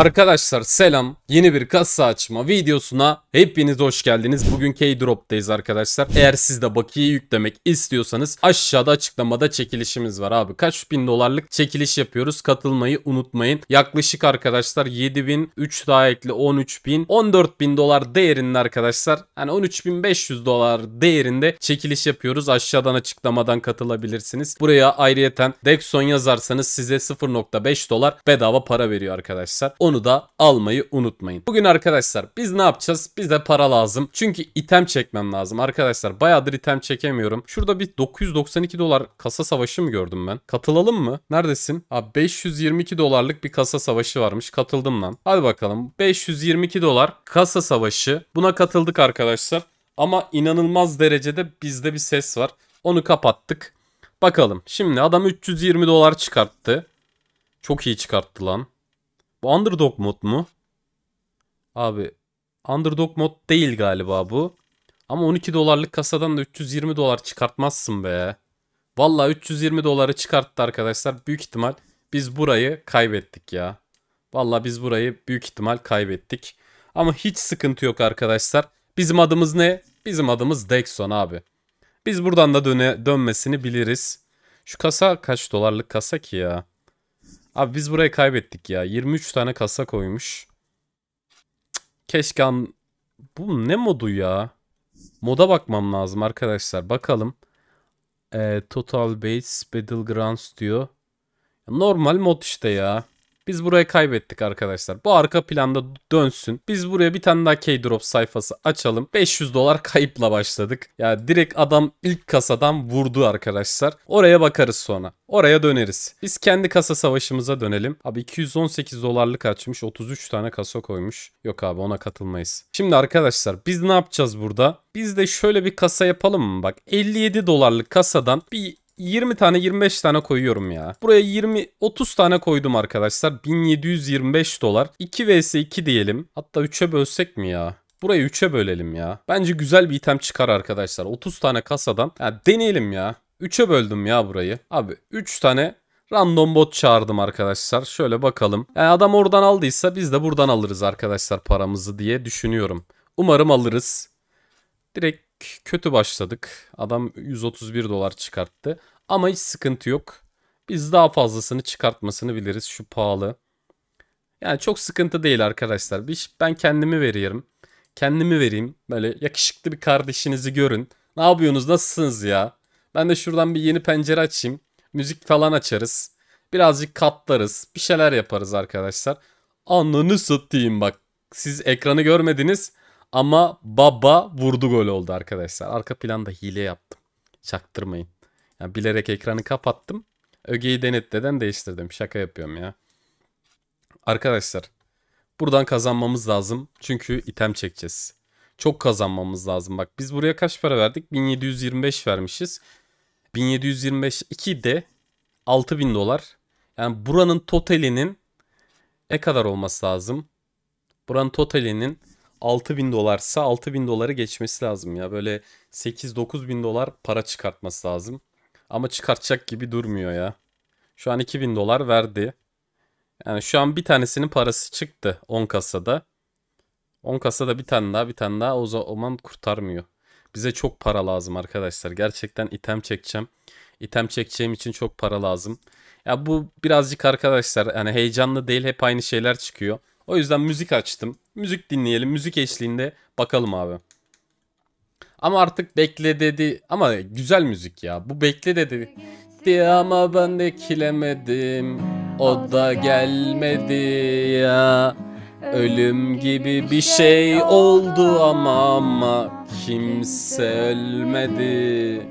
Arkadaşlar selam. Yeni bir kasa açma videosuna hepiniz hoş geldiniz. Bugün K-Drop'tayız arkadaşlar. Eğer siz de bakiye yüklemek istiyorsanız aşağıda açıklamada çekilişimiz var abi. Kaç bin dolarlık çekiliş yapıyoruz. Katılmayı unutmayın. Yaklaşık arkadaşlar 7000 3 daha ekli 13 bin, dolar değerinde arkadaşlar. Hani 13.500 dolar değerinde çekiliş yapıyoruz. Aşağıdan açıklamadan katılabilirsiniz. Buraya ayrıyeten Dexon yazarsanız size 0.5 dolar bedava para veriyor arkadaşlar. Onu onu da almayı unutmayın. Bugün arkadaşlar biz ne yapacağız? Bize para lazım. Çünkü item çekmem lazım arkadaşlar. Bayağıdır item çekemiyorum. Şurada bir 992 dolar kasa savaşı mı gördüm ben? Katılalım mı? Neredesin? Ha 522 dolarlık bir kasa savaşı varmış. Katıldım lan. Hadi bakalım. 522 dolar kasa savaşı. Buna katıldık arkadaşlar. Ama inanılmaz derecede bizde bir ses var. Onu kapattık. Bakalım. Şimdi adam 320 dolar çıkarttı. Çok iyi çıkarttı lan. Bu underdog mod mu? Abi underdog mod değil galiba bu. Ama 12 dolarlık kasadan da 320 dolar çıkartmazsın be. Valla 320 doları çıkarttı arkadaşlar. Büyük ihtimal biz burayı kaybettik ya. Valla biz burayı büyük ihtimal kaybettik. Ama hiç sıkıntı yok arkadaşlar. Bizim adımız ne? Bizim adımız Dexon abi. Biz buradan da döne, dönmesini biliriz. Şu kasa kaç dolarlık kasa ki ya? Abi biz burayı kaybettik ya. 23 tane kasa koymuş. Keşke an... Bu ne modu ya? Moda bakmam lazım arkadaşlar. Bakalım. Ee, Total Base Battlegrounds diyor. Normal mod işte ya. Biz buraya kaybettik arkadaşlar. Bu arka planda dönsün. Biz buraya bir tane daha K-Drop sayfası açalım. 500 dolar kayıpla başladık. Ya yani direkt adam ilk kasadan vurdu arkadaşlar. Oraya bakarız sonra. Oraya döneriz. Biz kendi kasa savaşımıza dönelim. Abi 218 dolarlık açmış. 33 tane kasa koymuş. Yok abi ona katılmayız. Şimdi arkadaşlar biz ne yapacağız burada? Biz de şöyle bir kasa yapalım mı? Bak 57 dolarlık kasadan bir 20 tane 25 tane koyuyorum ya. Buraya 20 30 tane koydum arkadaşlar. 1725 dolar. 2 vs 2 diyelim. Hatta 3'e bölsek mi ya? Burayı 3'e bölelim ya. Bence güzel bir item çıkar arkadaşlar. 30 tane kasadan. Ya deneyelim ya. 3'e böldüm ya burayı. Abi 3 tane random bot çağırdım arkadaşlar. Şöyle bakalım. Yani adam oradan aldıysa biz de buradan alırız arkadaşlar paramızı diye düşünüyorum. Umarım alırız. Direkt kötü başladık. Adam 131 dolar çıkarttı. Ama hiç sıkıntı yok. Biz daha fazlasını çıkartmasını biliriz şu pahalı. Yani çok sıkıntı değil arkadaşlar. Ben kendimi veriyorum. Kendimi vereyim. Böyle yakışıklı bir kardeşinizi görün. Ne yapıyorsunuz? Nasılsınız ya? Ben de şuradan bir yeni pencere açayım. Müzik falan açarız. Birazcık katlarız. Bir şeyler yaparız arkadaşlar. Ananı satayım bak. Siz ekranı görmediniz. Ama baba vurdu gol oldu arkadaşlar. Arka planda hile yaptım. Çaktırmayın. Yani bilerek ekranı kapattım. Ögeyi denetleden değiştirdim. Şaka yapıyorum ya. Arkadaşlar buradan kazanmamız lazım. Çünkü item çekeceğiz. Çok kazanmamız lazım. Bak biz buraya kaç para verdik? 1725 vermişiz. 1725 2 de 6000 dolar. Yani buranın totalinin ne kadar olması lazım? Buranın totalinin 6000 dolarsa 6000 doları geçmesi lazım ya. Böyle 8-9 bin dolar para çıkartması lazım. Ama çıkartacak gibi durmuyor ya. Şu an 2000 dolar verdi. Yani şu an bir tanesinin parası çıktı 10 kasada. 10 kasada bir tane daha bir tane daha o zaman kurtarmıyor. Bize çok para lazım arkadaşlar. Gerçekten item çekeceğim. İtem çekeceğim için çok para lazım. Ya bu birazcık arkadaşlar yani heyecanlı değil hep aynı şeyler çıkıyor. O yüzden müzik açtım. Müzik dinleyelim. Müzik eşliğinde bakalım abi. Ama artık bekle dedi. Ama güzel müzik ya. Bu bekle dedi. diye ama ben de kilemedim. O da gelmedi ya. Ölüm gibi bir şey oldu ama ama kimse ölmedi.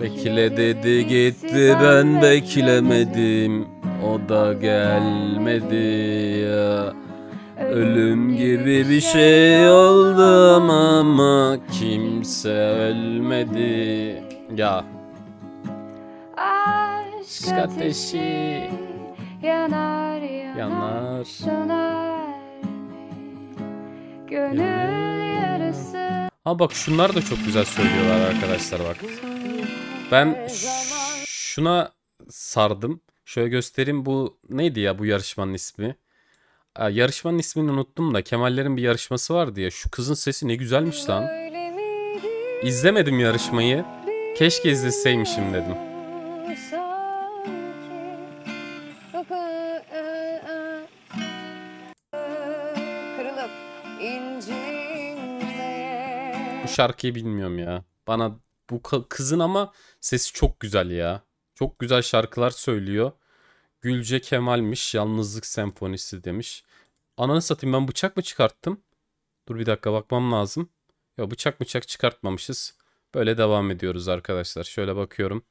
Bekle dedi gitti ben beklemedim o da gelmedi ya Ölüm gibi bir şey oldum ama kimse ölmedi ya Aşk ateşi yanar yanar söner gönül yarısı Ha bak şunlar da çok güzel söylüyorlar arkadaşlar bak. Ben şuna sardım. Şöyle göstereyim bu neydi ya bu yarışmanın ismi? Aa, yarışmanın ismini unuttum da Kemallerin bir yarışması vardı ya. Şu kızın sesi ne güzelmiş lan. İzlemedim yarışmayı. Keşke izleseymişim dedim. Bu şarkıyı bilmiyorum ya. Bana bu kızın ama sesi çok güzel ya. Çok güzel şarkılar söylüyor. Gülce Kemal'miş. Yalnızlık senfonisi demiş. Ananı satayım ben bıçak mı çıkarttım? Dur bir dakika bakmam lazım. Ya bıçak bıçak çıkartmamışız. Böyle devam ediyoruz arkadaşlar. Şöyle bakıyorum.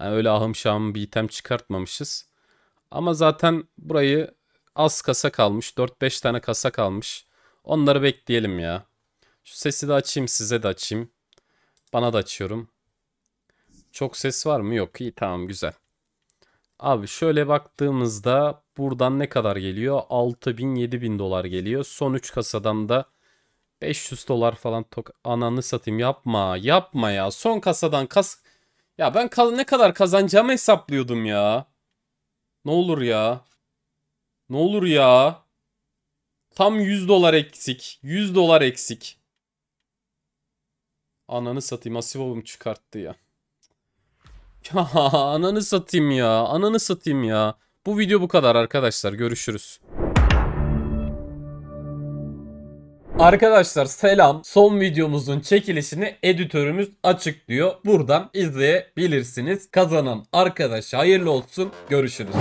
Yani öyle ahım şahım bir item çıkartmamışız. Ama zaten burayı az kasa kalmış. 4-5 tane kasa kalmış. Onları bekleyelim ya. Şu sesi de açayım size de açayım. Bana da açıyorum. Çok ses var mı? Yok. İyi tamam güzel. Abi şöyle baktığımızda buradan ne kadar geliyor? 6000-7000 dolar geliyor. Son 3 kasadan da 500 dolar falan tok ananı satayım yapma yapma ya son kasadan kas ya ben ka ne kadar kazanacağımı hesaplıyordum ya ne olur ya ne olur ya tam 100 dolar eksik 100 dolar eksik ananı satayım asibabım çıkarttı ya Ya ananı satayım ya. Ananı satayım ya. Bu video bu kadar arkadaşlar. Görüşürüz. Arkadaşlar selam. Son videomuzun çekilişini editörümüz açıklıyor. Buradan izleyebilirsiniz. Kazanan arkadaş hayırlı olsun. Görüşürüz.